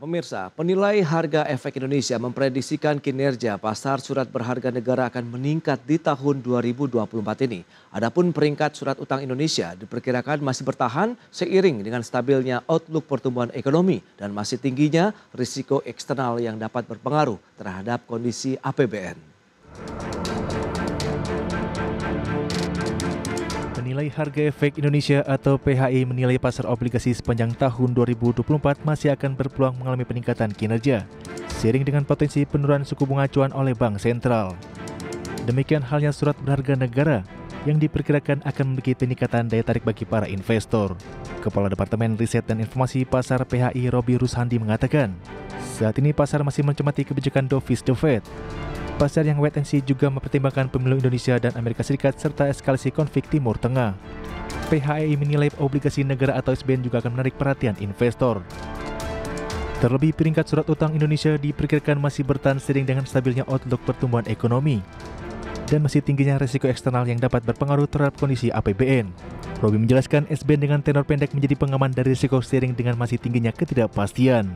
pemirsa, penilai harga efek Indonesia memprediksikan kinerja pasar surat berharga negara akan meningkat di tahun 2024 ini. Adapun peringkat surat utang Indonesia diperkirakan masih bertahan seiring dengan stabilnya outlook pertumbuhan ekonomi dan masih tingginya risiko eksternal yang dapat berpengaruh terhadap kondisi APBN. Nilai Harga Efek Indonesia atau PHI menilai pasar obligasi sepanjang tahun 2024 masih akan berpeluang mengalami peningkatan kinerja, seiring dengan potensi penurunan suku bunga acuan oleh Bank Sentral. Demikian halnya surat berharga negara yang diperkirakan akan memiliki peningkatan daya tarik bagi para investor. Kepala Departemen Riset dan Informasi Pasar PHI Robi Rusandi mengatakan, saat ini pasar masih mencermati kebijakan dovish The Fed. Pasar yang wait and see juga mempertimbangkan pemilu Indonesia dan Amerika Serikat serta eskalasi konflik Timur Tengah. PHI menilai obligasi negara atau SBN juga akan menarik perhatian investor. Terlebih peringkat surat utang Indonesia diperkirakan masih bertahan sering dengan stabilnya outlook pertumbuhan ekonomi dan masih tingginya risiko eksternal yang dapat berpengaruh terhadap kondisi APBN. Robi menjelaskan SBN dengan tenor pendek menjadi pengaman dari risiko steering dengan masih tingginya ketidakpastian.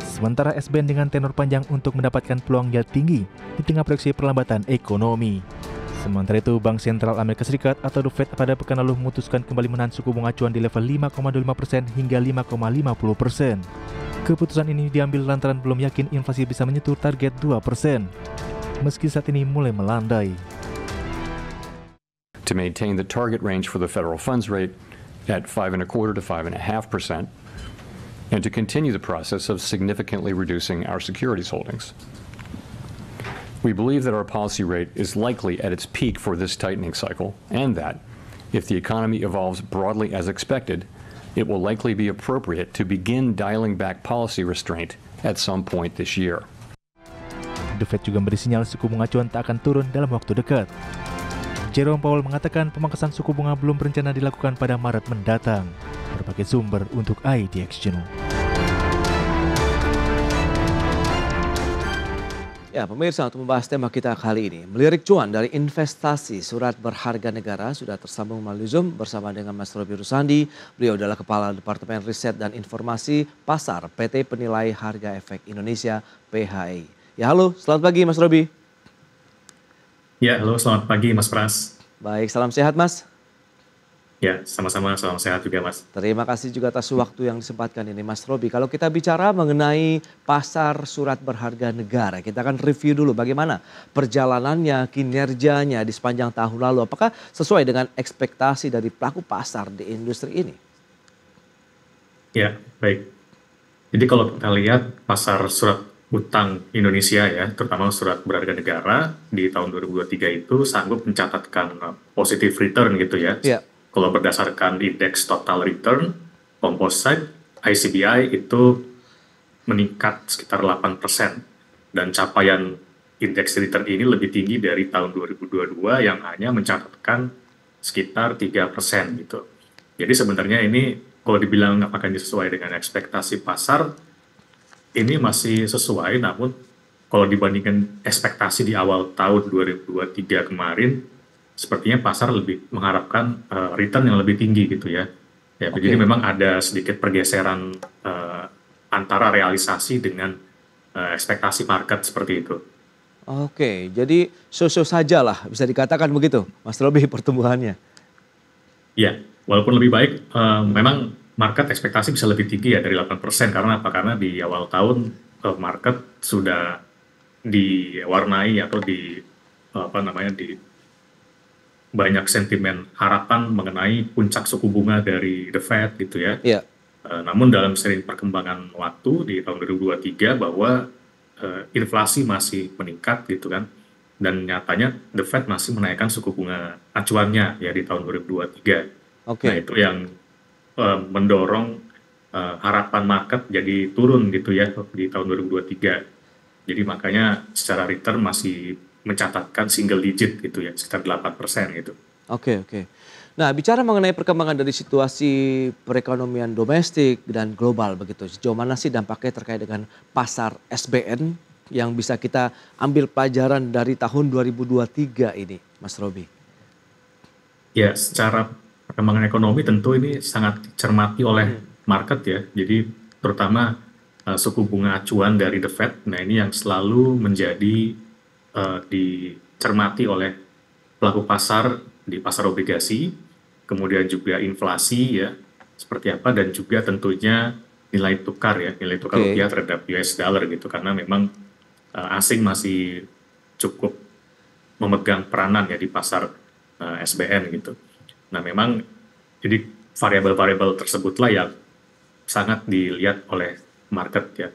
Sementara SBN dengan tenor panjang untuk mendapatkan peluang yang tinggi di tengah proyeksi perlambatan ekonomi. Sementara itu, Bank Sentral Amerika Serikat atau The Fed pada pekan lalu memutuskan kembali menahan suku bunga acuan di level 5,25% hingga 5,50%. persen. Keputusan ini diambil lantaran belum yakin inflasi bisa menyentuh target 2%. persen. meski saat ini mulai melandai. To maintain the target range for the federal funds rate at five and a quarter to five and a half percent, and to continue the process of significantly reducing our securities holdings. We believe that our policy rate is likely at its peak for this tightening cycle, and that, if the economy evolves broadly as expected, it will likely be appropriate to begin dialing back policy restraint at some point this year. The Fed juga memberi sinyal suku bunga acuan tak akan turun dalam waktu dekat. Jerome Powell mengatakan pemangkasan suku bunga belum berencana dilakukan pada Maret mendatang. Berbagai sumber untuk IDX Channel. Ya, pemirsa untuk membahas tema kita kali ini, melirik cuan dari investasi surat berharga negara sudah tersambung melalui Zoom bersama dengan Mas Robi Rusandi. Beliau adalah Kepala Departemen Riset dan Informasi Pasar PT Penilai Harga Efek Indonesia PHI. Ya halo, selamat pagi Mas Robi. Ya, halo selamat pagi Mas Pras. Baik, salam sehat Mas. Ya, sama-sama salam sehat juga Mas. Terima kasih juga atas waktu yang disempatkan ini Mas Robi. Kalau kita bicara mengenai pasar surat berharga negara, kita akan review dulu bagaimana perjalanannya, kinerjanya di sepanjang tahun lalu. Apakah sesuai dengan ekspektasi dari pelaku pasar di industri ini? Ya, baik. Jadi kalau kita lihat pasar surat utang Indonesia ya, terutama surat berharga negara di tahun 2023 itu sanggup mencatatkan positif return gitu ya. Yeah. Kalau berdasarkan indeks total return composite ICBI itu meningkat sekitar 8% dan capaian indeks return ini lebih tinggi dari tahun 2022 yang hanya mencatatkan sekitar 3% gitu. Jadi sebenarnya ini kalau dibilang apakah ini sesuai dengan ekspektasi pasar, ini masih sesuai namun kalau dibandingkan ekspektasi di awal tahun 2023 kemarin sepertinya pasar lebih mengharapkan uh, return yang lebih tinggi gitu ya. Ya, okay. jadi memang ada sedikit pergeseran uh, antara realisasi dengan uh, ekspektasi market seperti itu. Oke, jadi so-so sajalah bisa dikatakan begitu, Mas Robi pertumbuhannya. Ya, walaupun lebih baik, uh, memang market ekspektasi bisa lebih tinggi ya dari 8% karena apa? Karena di awal tahun eh, market sudah diwarnai atau di apa namanya di banyak sentimen harapan mengenai puncak suku bunga dari The Fed gitu ya. Yeah. Iya. namun dalam sering perkembangan waktu di tahun 2023 bahwa uh, inflasi masih meningkat gitu kan dan nyatanya The Fed masih menaikkan suku bunga acuannya ya di tahun 2023. Okay. Nah itu yang Eh, mendorong eh, harapan market jadi turun gitu ya di tahun 2023. Jadi makanya secara return masih mencatatkan single digit gitu ya, sekitar 8% gitu. Oke, okay, oke. Okay. Nah, bicara mengenai perkembangan dari situasi perekonomian domestik dan global begitu. Sejauh mana sih dampaknya terkait dengan pasar SBN yang bisa kita ambil pelajaran dari tahun 2023 ini, Mas Robi? Ya, secara perkembangan ekonomi tentu ini sangat dicermati oleh hmm. market ya. Jadi terutama uh, suku bunga acuan dari The Fed. Nah ini yang selalu menjadi uh, dicermati oleh pelaku pasar di pasar obligasi, kemudian juga inflasi ya seperti apa dan juga tentunya nilai tukar ya nilai tukar okay. rupiah terhadap US dollar gitu karena memang uh, asing masih cukup memegang peranan ya di pasar uh, SBN gitu. Nah memang jadi variabel-variabel tersebutlah yang sangat dilihat oleh market ya.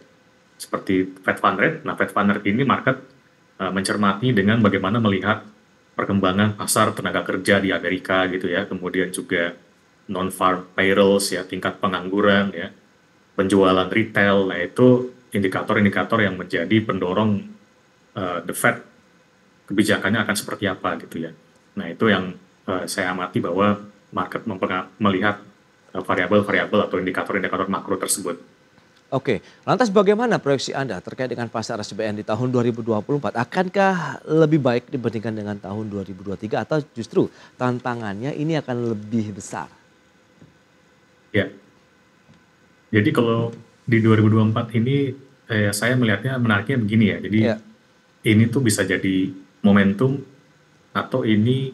Seperti Fed Fund Rate, nah Fed Fund Rate ini market uh, mencermati dengan bagaimana melihat perkembangan pasar tenaga kerja di Amerika gitu ya, kemudian juga non-farm payrolls ya, tingkat pengangguran ya, penjualan retail, nah itu indikator-indikator yang menjadi pendorong uh, the Fed kebijakannya akan seperti apa gitu ya. Nah itu yang Eh, saya amati bahwa market melihat eh, variabel-variabel atau indikator-indikator makro tersebut. Oke, lantas bagaimana proyeksi Anda terkait dengan pasar SBN di tahun 2024? Akankah lebih baik dibandingkan dengan tahun 2023 atau justru tantangannya ini akan lebih besar? Ya, jadi kalau di 2024 ini eh, saya melihatnya menariknya begini ya. Jadi ya. ini tuh bisa jadi momentum atau ini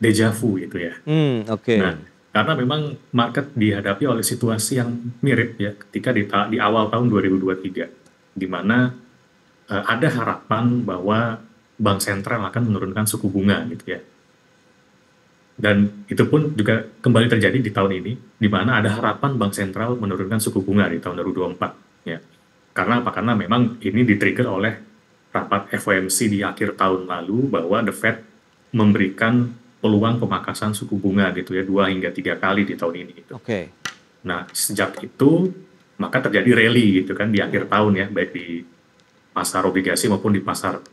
deja vu gitu ya. Hmm, oke. Okay. Nah, karena memang market dihadapi oleh situasi yang mirip ya ketika di, di awal tahun 2023 di mana uh, ada harapan bahwa bank sentral akan menurunkan suku bunga gitu ya. Dan itu pun juga kembali terjadi di tahun ini di mana ada harapan bank sentral menurunkan suku bunga di tahun 2024 ya. Karena apa? Karena memang ini di-trigger oleh rapat FOMC di akhir tahun lalu bahwa The Fed memberikan peluang pemakasan suku bunga gitu ya dua hingga tiga kali di tahun ini gitu. Oke. Okay. Nah sejak itu maka terjadi rally gitu kan di akhir tahun ya baik di pasar obligasi maupun di pasar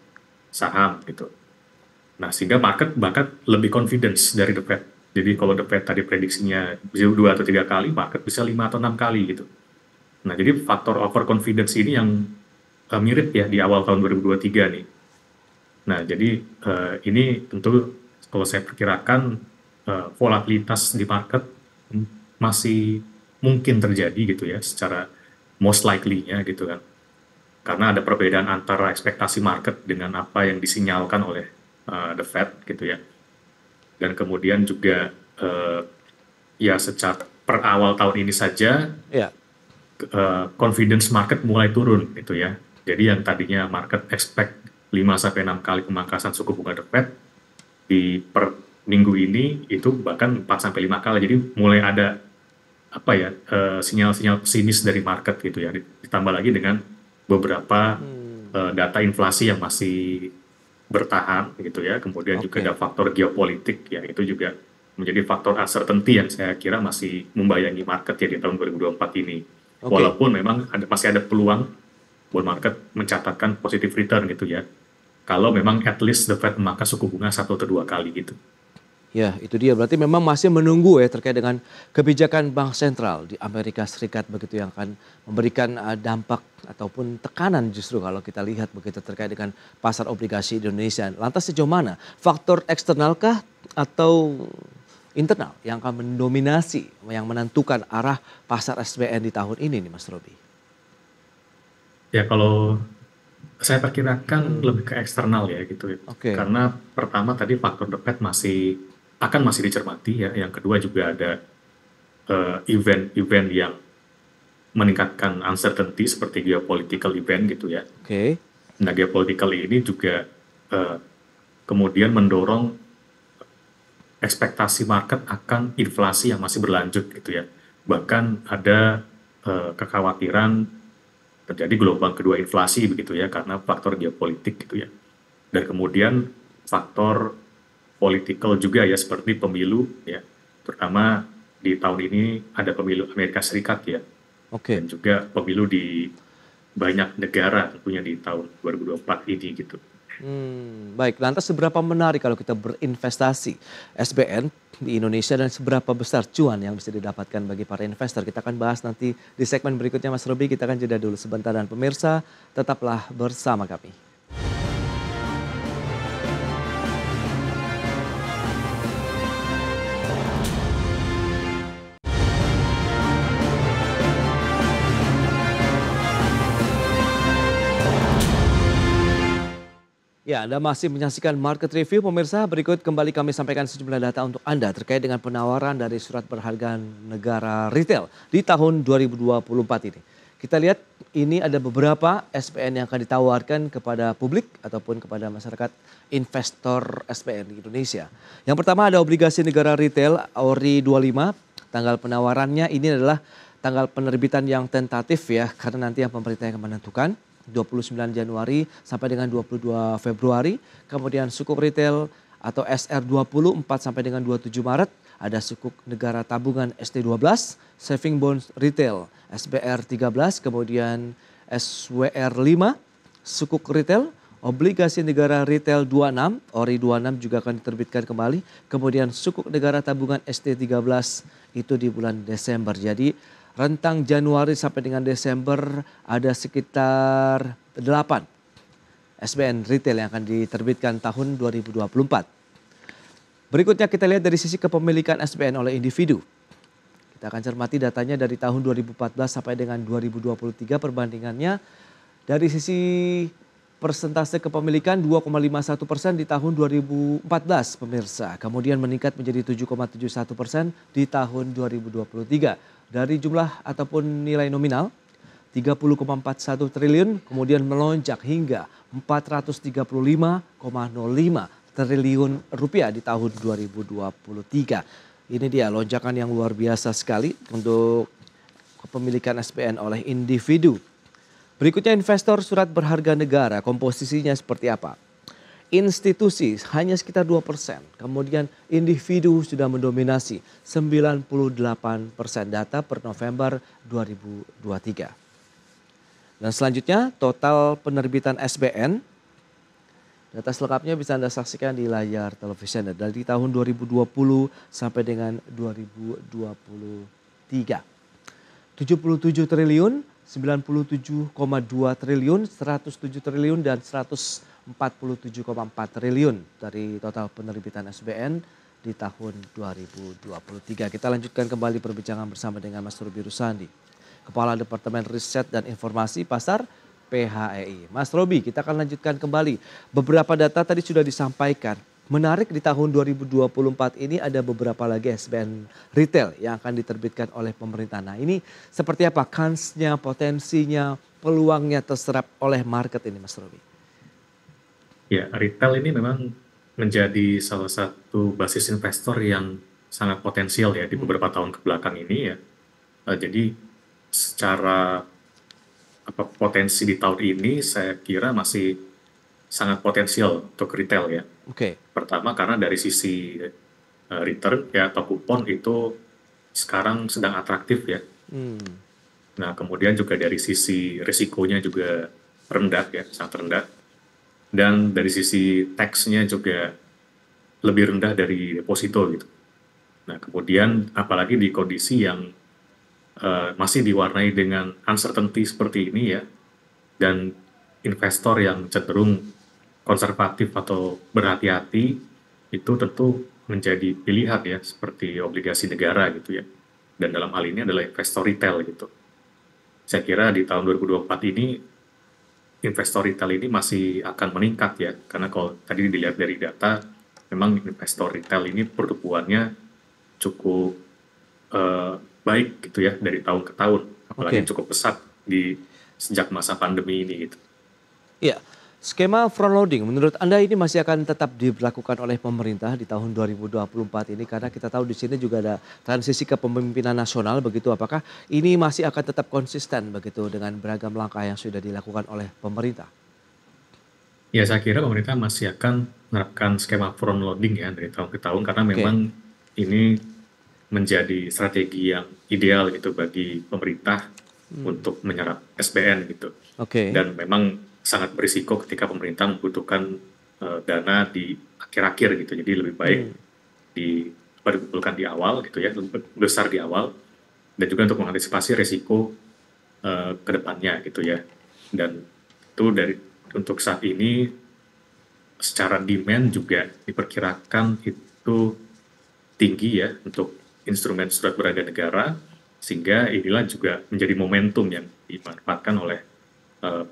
saham gitu. Nah sehingga market bahkan lebih confidence dari the Fed. Jadi kalau the Fed tadi prediksinya dua atau tiga kali, market bisa lima atau enam kali gitu. Nah jadi faktor over confidence ini yang uh, mirip ya di awal tahun 2023 nih. Nah jadi eh, ini tentu kalau saya perkirakan uh, volatilitas di market hmm. masih mungkin terjadi gitu ya secara most likely-nya gitu kan. Karena ada perbedaan antara ekspektasi market dengan apa yang disinyalkan oleh uh, the Fed gitu ya. Dan kemudian juga uh, ya secara per awal tahun ini saja yeah. Ya. uh, confidence market mulai turun gitu ya. Jadi yang tadinya market expect 5 sampai 6 kali pemangkasan suku bunga the Fed di per minggu ini itu bahkan 4 sampai 5 kali. Jadi mulai ada apa ya eh, sinyal-sinyal uh, pesimis dari market gitu ya. Ditambah lagi dengan beberapa hmm. uh, data inflasi yang masih bertahan gitu ya. Kemudian okay. juga ada faktor geopolitik ya itu juga menjadi faktor uncertainty yang saya kira masih membayangi market ya di tahun 2024 ini. Okay. Walaupun memang ada, masih ada peluang bond market mencatatkan positive return gitu ya kalau memang at least the Fed maka suku bunga satu atau dua kali gitu. Ya, itu dia. Berarti memang masih menunggu ya terkait dengan kebijakan bank sentral di Amerika Serikat begitu yang akan memberikan uh, dampak ataupun tekanan justru kalau kita lihat begitu terkait dengan pasar obligasi Indonesia. Lantas sejauh mana? Faktor eksternalkah atau internal yang akan mendominasi yang menentukan arah pasar SBN di tahun ini nih Mas Robi? Ya, kalau saya perkirakan hmm. lebih ke eksternal ya gitu. Okay. Karena pertama tadi faktor the Fed masih akan masih dicermati ya. Yang kedua juga ada event-event eh, uh, yang meningkatkan uncertainty seperti geopolitical event gitu ya. Okay. Nah geopolitical ini juga uh, kemudian mendorong ekspektasi market akan inflasi yang masih berlanjut gitu ya. Bahkan ada uh, kekhawatiran terjadi gelombang kedua inflasi begitu ya karena faktor geopolitik gitu ya. Dan kemudian faktor political juga ya seperti pemilu ya. Terutama di tahun ini ada pemilu Amerika Serikat ya. Oke. Dan juga pemilu di banyak negara tentunya di tahun 2024 ini gitu. Hmm, baik, lantas seberapa menarik kalau kita berinvestasi SBN di Indonesia dan seberapa besar cuan yang bisa didapatkan bagi para investor? Kita akan bahas nanti di segmen berikutnya Mas Robi, kita akan jeda dulu sebentar dan pemirsa tetaplah bersama kami. Ya, Anda masih menyaksikan market review pemirsa. Berikut kembali kami sampaikan sejumlah data untuk Anda terkait dengan penawaran dari surat berharga negara retail di tahun 2024 ini. Kita lihat ini ada beberapa SPN yang akan ditawarkan kepada publik ataupun kepada masyarakat investor SPN di Indonesia. Yang pertama ada obligasi negara retail ORI 25. Tanggal penawarannya ini adalah tanggal penerbitan yang tentatif ya karena nanti yang pemerintah yang menentukan. 29 Januari sampai dengan 22 Februari. Kemudian sukuk retail atau sr 24 sampai dengan 27 Maret. Ada sukuk negara tabungan ST12, saving bonds retail SBR 13, kemudian SWR 5, sukuk retail Obligasi negara retail 26, ORI 26 juga akan diterbitkan kembali. Kemudian sukuk negara tabungan ST13 itu di bulan Desember. Jadi rentang Januari sampai dengan Desember ada sekitar 8 SBN retail yang akan diterbitkan tahun 2024. Berikutnya kita lihat dari sisi kepemilikan SBN oleh individu. Kita akan cermati datanya dari tahun 2014 sampai dengan 2023 perbandingannya. Dari sisi persentase kepemilikan 2,51 persen di tahun 2014 pemirsa. Kemudian meningkat menjadi 7,71 persen di tahun 2023 dari jumlah ataupun nilai nominal 30,41 triliun kemudian melonjak hingga 435,05 triliun rupiah di tahun 2023. Ini dia lonjakan yang luar biasa sekali untuk kepemilikan SPN oleh individu. Berikutnya investor surat berharga negara komposisinya seperti apa? institusi hanya sekitar 2 persen. Kemudian individu sudah mendominasi 98 persen data per November 2023. Dan selanjutnya total penerbitan SBN. Data selengkapnya bisa Anda saksikan di layar televisi Anda dari tahun 2020 sampai dengan 2023. 77 triliun, 97,2 triliun, 107 triliun dan 100 47,4 triliun dari total penerbitan SBN di tahun 2023. Kita lanjutkan kembali perbincangan bersama dengan Mas Robi Rusandi, Kepala Departemen Riset dan Informasi Pasar PHEI. Mas Robi, kita akan lanjutkan kembali. Beberapa data tadi sudah disampaikan. Menarik di tahun 2024 ini ada beberapa lagi SBN retail yang akan diterbitkan oleh pemerintah. Nah ini seperti apa kansnya, potensinya, peluangnya terserap oleh market ini Mas Robi? Ya, retail ini memang menjadi salah satu basis investor yang sangat potensial ya di hmm. beberapa tahun kebelakang ini ya. Eh, jadi secara apa potensi di tahun ini saya kira masih sangat potensial untuk retail ya. Oke. Okay. Pertama karena dari sisi uh, return ya atau kupon itu sekarang sedang atraktif ya. Hmm. Nah kemudian juga dari sisi risikonya juga rendah ya sangat rendah dan dari sisi teksnya juga lebih rendah dari deposito gitu. Nah kemudian apalagi di kondisi yang uh, masih diwarnai dengan uncertainty seperti ini ya dan investor yang cenderung konservatif atau berhati-hati itu tentu menjadi pilihan ya seperti obligasi negara gitu ya dan dalam hal ini adalah investor retail gitu. Saya kira di tahun 2024 ini investor retail ini masih akan meningkat ya, karena kalau tadi dilihat dari data, memang investor retail ini pertumbuhannya cukup uh, baik gitu ya dari tahun ke tahun, apalagi okay. cukup pesat di sejak masa pandemi ini gitu. Iya. Yeah. Skema front loading menurut Anda ini masih akan tetap diberlakukan oleh pemerintah di tahun 2024 ini karena kita tahu di sini juga ada transisi kepemimpinan nasional begitu apakah ini masih akan tetap konsisten begitu dengan beragam langkah yang sudah dilakukan oleh pemerintah? Ya saya kira pemerintah masih akan menerapkan skema front loading ya dari tahun ke tahun karena okay. memang ini menjadi strategi yang ideal gitu bagi pemerintah hmm. untuk menyerap SBN gitu. Oke. Okay. Dan memang sangat berisiko ketika pemerintah membutuhkan uh, dana di akhir-akhir gitu. Jadi lebih baik hmm. di dikumpulkan di awal gitu ya, besar di awal dan juga untuk mengantisipasi resiko uh, eh, depannya gitu ya. Dan itu dari untuk saat ini secara demand juga diperkirakan itu tinggi ya untuk instrumen surat berharga negara sehingga inilah juga menjadi momentum yang dimanfaatkan oleh uh,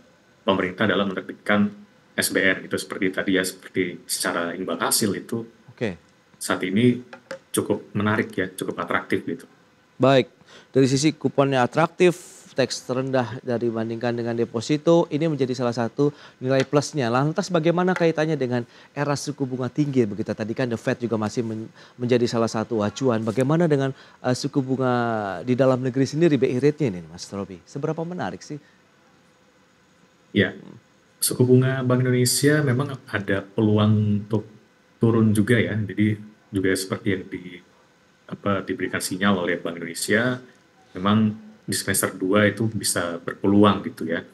pemerintah dalam menerbitkan SBR itu seperti tadi ya seperti secara imbal hasil itu okay. saat ini cukup menarik ya cukup atraktif gitu. Baik dari sisi kuponnya atraktif teks terendah dari bandingkan dengan deposito ini menjadi salah satu nilai plusnya. Lantas bagaimana kaitannya dengan era suku bunga tinggi begitu? Tadi kan The Fed juga masih men menjadi salah satu acuan. Bagaimana dengan uh, suku bunga di dalam negeri sendiri BI e rate-nya ini Mas Robi? Seberapa menarik sih Ya, hmm. suku bunga Bank Indonesia memang ada peluang untuk turun juga ya. Jadi juga seperti yang di apa diberikan sinyal oleh Bank Indonesia, memang di semester 2 itu bisa berpeluang gitu ya.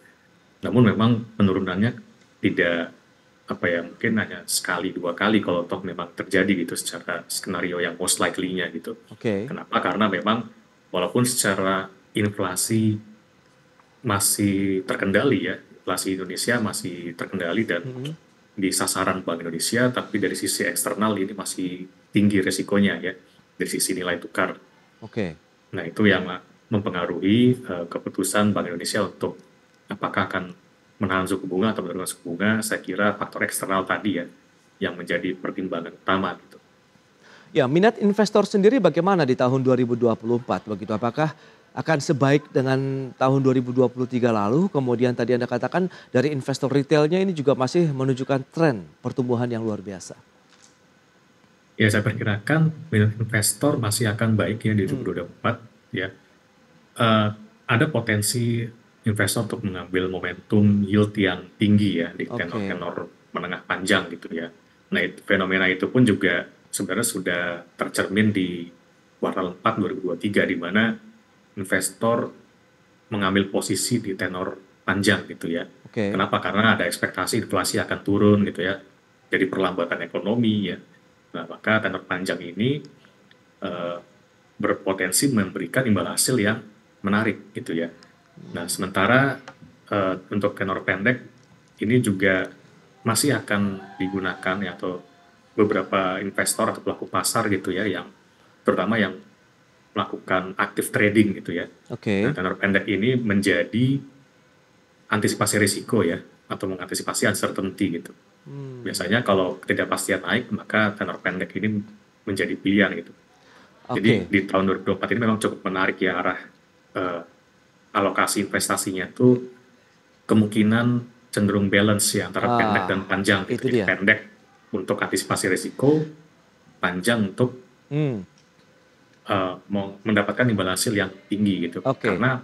Namun memang penurunannya tidak apa ya mungkin hanya sekali dua kali kalau toh memang terjadi gitu secara skenario yang most likely-nya gitu. Oke. Okay. Kenapa? Karena memang walaupun secara inflasi masih terkendali ya inflasi Indonesia masih terkendali dan hmm. di sasaran Bank Indonesia, tapi dari sisi eksternal ini masih tinggi resikonya ya dari sisi nilai tukar. Oke. Okay. Nah itu yang mempengaruhi uh, keputusan Bank Indonesia untuk apakah akan menahan suku bunga atau menurunkan suku bunga. Saya kira faktor eksternal tadi ya yang menjadi pertimbangan utama gitu. Ya, minat investor sendiri bagaimana di tahun 2024 begitu? Apakah akan sebaik dengan tahun 2023 lalu. Kemudian tadi Anda katakan dari investor retailnya ini juga masih menunjukkan tren pertumbuhan yang luar biasa. Ya saya perkirakan investor masih akan baiknya di 2024 hmm. ya. Uh, ada potensi investor untuk mengambil momentum yield yang tinggi ya di tenor-tenor okay. menengah panjang gitu ya. Nah itu, fenomena itu pun juga sebenarnya sudah tercermin di kuartal 4 2023 di mana investor mengambil posisi di tenor panjang gitu ya. Okay. Kenapa? Karena ada ekspektasi inflasi akan turun gitu ya. Jadi perlambatan ekonomi ya. Nah maka tenor panjang ini uh, berpotensi memberikan imbal hasil yang menarik gitu ya. Nah sementara uh, untuk tenor pendek ini juga masih akan digunakan ya, atau beberapa investor atau pelaku pasar gitu ya yang terutama yang melakukan aktif trading gitu ya. Oke. Okay. Nah, tenor pendek ini menjadi antisipasi risiko ya atau mengantisipasi uncertainty gitu. Hmm. Biasanya kalau tidak pasti naik maka tenor pendek ini menjadi pilihan gitu. Okay. Jadi di tahun 2024 ini memang cukup menarik ya arah uh, alokasi investasinya tuh kemungkinan cenderung balance ya antara ah, pendek dan panjang. Gitu. Itu Jadi ya. pendek untuk antisipasi risiko, panjang untuk hmm uh, mendapatkan imbal hasil yang tinggi gitu okay. karena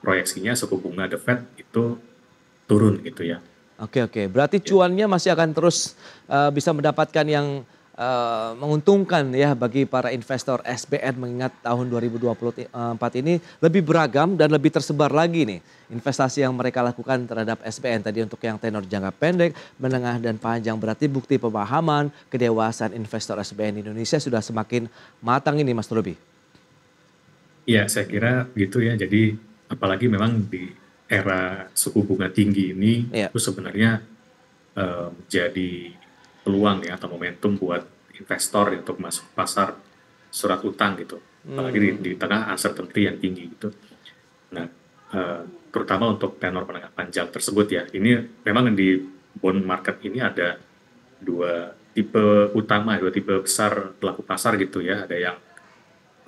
proyeksinya suku bunga the Fed itu turun gitu ya. Oke okay, oke, okay. berarti cuannya masih akan terus uh, bisa mendapatkan yang Eh, menguntungkan ya bagi para investor SBN mengingat tahun 2024 eh, ini lebih beragam dan lebih tersebar lagi nih investasi yang mereka lakukan terhadap SBN tadi untuk yang tenor jangka pendek, menengah dan panjang berarti bukti pemahaman kedewasaan investor SBN Indonesia sudah semakin matang ini Mas Rubi. Ya saya kira gitu ya. Jadi apalagi memang di era suku bunga tinggi ini ya. itu sebenarnya menjadi eh, um, peluang ya atau momentum buat investor untuk masuk pasar surat utang gitu apalagi di, di hmm. tengah uncertainty yang tinggi gitu nah eh, terutama untuk tenor menengah panjang tersebut ya ini memang di bond market ini ada dua tipe utama dua tipe besar pelaku pasar gitu ya ada yang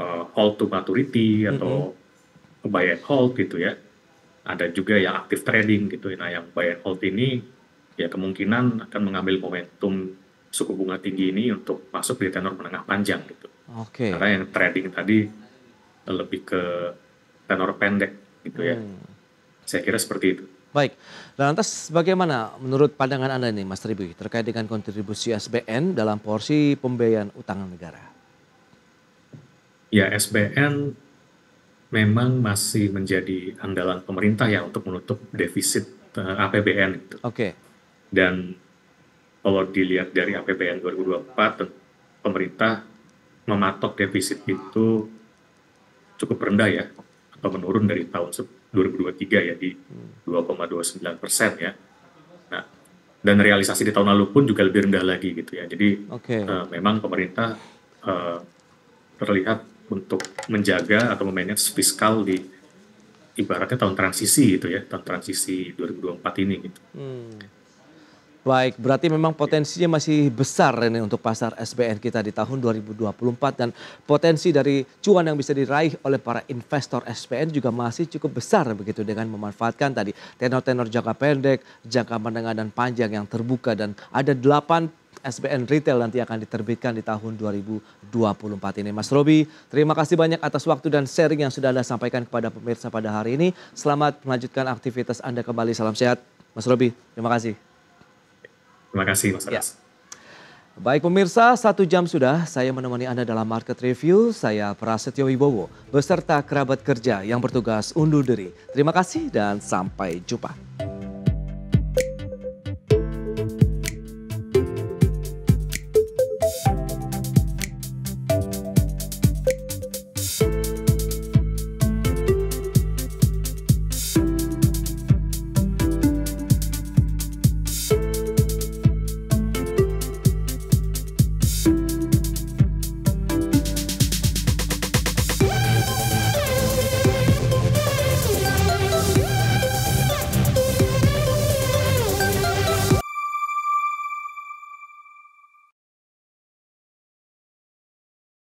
eh, hold to maturity atau mm -hmm. buy and hold gitu ya ada juga yang aktif trading gitu nah yang buy and hold ini ya kemungkinan akan mengambil momentum suku bunga tinggi ini untuk masuk di tenor menengah panjang gitu. Oke. Okay. Karena yang trading tadi lebih ke tenor pendek gitu ya. Hmm. Saya kira seperti itu. Baik, lantas bagaimana menurut pandangan Anda ini, Mas Tribu terkait dengan kontribusi SBN dalam porsi pembiayaan utang negara? Ya, SBN memang masih menjadi andalan pemerintah ya untuk menutup defisit eh, APBN. itu. Oke. Okay. Dan kalau dilihat dari APBN 2024, pemerintah mematok defisit itu cukup rendah ya, atau menurun dari tahun 2023 ya di 2,29 persen ya. Nah, dan realisasi di tahun lalu pun juga lebih rendah lagi gitu ya. Jadi okay. uh, eh, memang pemerintah uh, terlihat untuk menjaga atau memanage fiskal di ibaratnya tahun transisi gitu ya, tahun transisi 2024 ini gitu. Hmm. Baik, berarti memang potensinya masih besar ini untuk pasar SBN kita di tahun 2024 dan potensi dari cuan yang bisa diraih oleh para investor SBN juga masih cukup besar begitu dengan memanfaatkan tadi tenor-tenor jangka pendek, jangka menengah dan panjang yang terbuka dan ada 8 SBN Retail nanti akan diterbitkan di tahun 2024 ini. Mas Robi, terima kasih banyak atas waktu dan sharing yang sudah Anda sampaikan kepada pemirsa pada hari ini. Selamat melanjutkan aktivitas Anda kembali. Salam sehat, Mas Robi. Terima kasih. Terima kasih Mas ya. Aras. Ya. Baik pemirsa, satu jam sudah saya menemani Anda dalam Market Review. Saya Prasetyo Wibowo beserta kerabat kerja yang bertugas undur diri. Terima kasih dan sampai jumpa.